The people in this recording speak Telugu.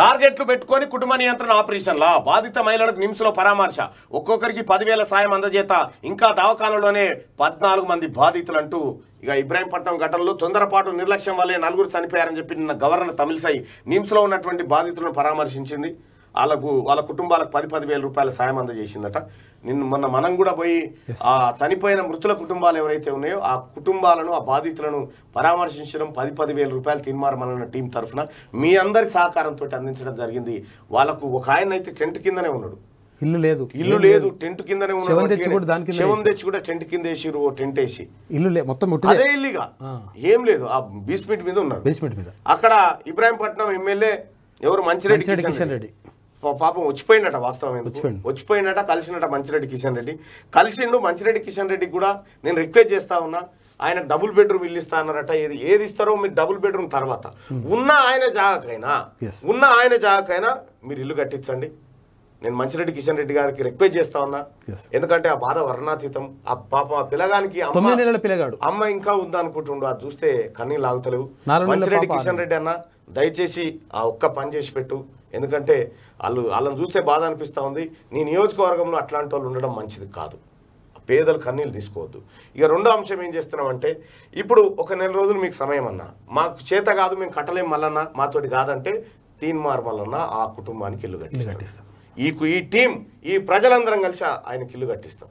టార్గెట్లు పెట్టుకొని కుటుంబ నియంత్రణ ఆపరేషన్లా బాధిత మహిళలకు నిమ్స్లో పరామర్శ ఒక్కొక్కరికి పదివేల సాయం అందజేత ఇంకా దవాఖానలోనే పద్నాలుగు మంది బాధితులంటూ ఇక ఇబ్రాహీంపట్నం ఘటనలో తొందరపాటు నిర్లక్ష్యం వల్లే నలుగురు చనిపోయారని చెప్పి నిన్న గవర్నర్ తమిళసై నిమ్స్లో ఉన్నటువంటి బాధితులను పరామర్శించింది వాళ్ళకు వాళ్ళ కుటుంబాలకు పది పదివేల రూపాయల సాయం అందజేసిందట నిన్ను మొన్న మనం కూడా పోయి ఆ చనిపోయిన మృతుల కుటుంబాలు ఎవరైతే ఉన్నాయో ఆ కుటుంబాలను ఆ బాధితులను పరామర్శించడం పది పదివేల రూపాయలు తీర్మానమన్న టీం తరఫున మీ అందరి సహకారంతో అందించడం జరిగింది వాళ్ళకు ఒక ఆయన అయితే టెంట్ కిందనే ఉన్నాడు ఇల్లు లేదు ఇల్లు లేదు టెంట్ కిందనే ఉన్నాడు తెచ్చి శవం తెచ్చి కూడా టెంట్ కింద వేసిరు టెంట్ వేసి ఇల్లు లేదు మొత్తం అదే ఇల్లుగా ఏం లేదు ఆ బీస్మిట్ మీద ఉన్నారు బీస్మిట్ మీద అక్కడ ఇబ్రాహీంపట్నం ఎమ్మెల్యే ఎవరు మంచిరెడ్డి కిషన్ రెడ్డి పాపం వచ్చిపోయిండట వాస్తవం వచ్చిపోయిండట కలిసినట మంచిరెడ్డి కిషన్ రెడ్డి కలిసిండు మంచిరెడ్డి కిషన్ రెడ్డికి కూడా నేను రిక్వెస్ట్ చేస్తా ఉన్నా ఆయన డబుల్ బెడ్రూమ్ ఇల్లు ఇస్తా అన్నారట ఏది ఏది ఇస్తారో మీరు డబుల్ బెడ్రూమ్ తర్వాత hmm. ఉన్న ఆయన జాగకైనా ఉన్న ఆయన జాగకైనా మీరు ఇల్లు కట్టించండి నేను మంచిరెడ్డి కిషన్ రెడ్డి గారికి రిక్వెస్ట్ చేస్తా ఉన్నా ఎందుకంటే ఆ బాధ వర్ణాతీతం ఆ పాపం ఆ పిల్లగానికి పిల్లగాడు అమ్మ ఇంకా ఉందనుకుంటుండు అది చూస్తే కన్నీ లాగుతలేవు మంచిరెడ్డి కిషన్ రెడ్డి అన్న దయచేసి ఆ ఒక్క పని చేసి పెట్టు ఎందుకంటే వాళ్ళు వాళ్ళని చూస్తే బాధ అనిపిస్తూ ఉంది నీ నియోజకవర్గంలో అట్లాంటి వాళ్ళు ఉండడం మంచిది కాదు పేదలు కన్నీళ్ళు తీసుకోవద్దు ఇక రెండో అంశం ఏం చేస్తున్నామంటే ఇప్పుడు ఒక నెల రోజులు మీకు సమయం అన్నా మాకు చేత కాదు మేము కట్టలేం మళ్ళన్నా మాతోటి కాదంటే తీన్ మార్మలన్న ఆ కుటుంబానికి ఇల్లు కట్టిస్తాం ఈ టీం ఈ ప్రజలందరం కలిసి ఆయనకి ఇల్లు కట్టిస్తాం